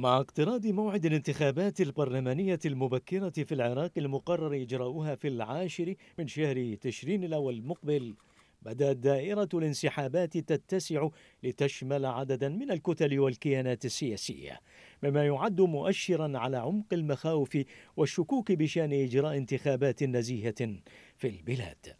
مع اقتراب موعد الانتخابات البرلمانية المبكرة في العراق المقرر إجراؤها في العاشر من شهر تشرين الأول المقبل بدأت دائرة الانسحابات تتسع لتشمل عددا من الكتل والكيانات السياسية مما يعد مؤشرا على عمق المخاوف والشكوك بشأن إجراء انتخابات نزيهة في البلاد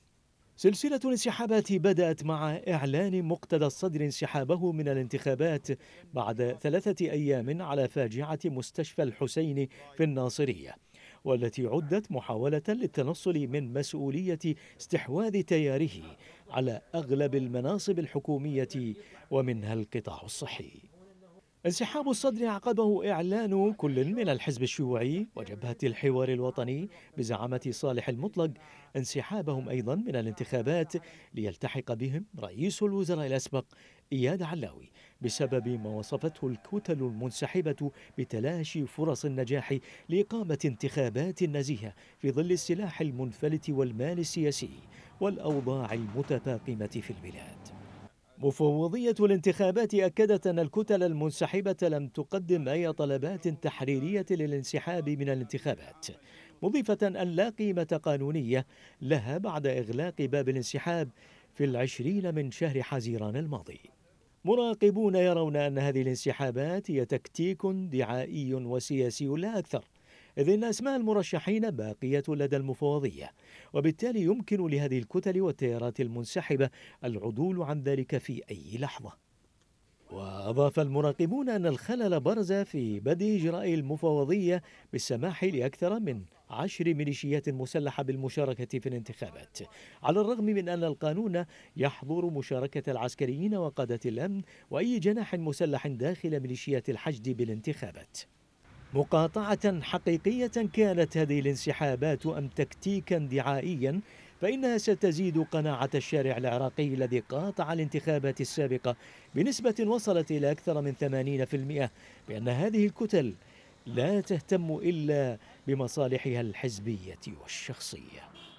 سلسلة الانسحابات بدأت مع إعلان مقتدى الصدر انسحابه من الانتخابات بعد ثلاثة أيام على فاجعة مستشفى الحسين في الناصرية والتي عدت محاولة للتنصل من مسؤولية استحواذ تياره على أغلب المناصب الحكومية ومنها القطاع الصحي انسحاب الصدر عقبه إعلان كل من الحزب الشيوعي وجبهة الحوار الوطني بزعامة صالح المطلق انسحابهم أيضا من الانتخابات ليلتحق بهم رئيس الوزراء الأسبق إياد علاوي بسبب ما وصفته الكتل المنسحبة بتلاشي فرص النجاح لإقامة انتخابات نزيهة في ظل السلاح المنفلت والمال السياسي والأوضاع المتفاقمة في البلاد مفوضية الانتخابات أكدت أن الكتل المنسحبة لم تقدم أي طلبات تحريرية للانسحاب من الانتخابات مضيفة أن لا قيمة قانونية لها بعد إغلاق باب الانسحاب في العشرين من شهر حزيران الماضي مراقبون يرون أن هذه الانسحابات هي تكتيك دعائي وسياسي لا أكثر إذ إن أسماء المرشحين باقية لدى المفوضية وبالتالي يمكن لهذه الكتل والتيارات المنسحبة العدول عن ذلك في أي لحظة وأضاف المراقبون أن الخلل برز في بدء إجراء المفوضية بالسماح لأكثر من عشر ميليشيات مسلحة بالمشاركة في الانتخابات على الرغم من أن القانون يحظر مشاركة العسكريين وقادة الأمن وأي جناح مسلح داخل ميليشيات الحشد بالانتخابات مقاطعة حقيقية كانت هذه الانسحابات أم تكتيكا دعائيا فإنها ستزيد قناعة الشارع العراقي الذي قاطع الانتخابات السابقة بنسبة وصلت إلى أكثر من 80% بأن هذه الكتل لا تهتم إلا بمصالحها الحزبية والشخصية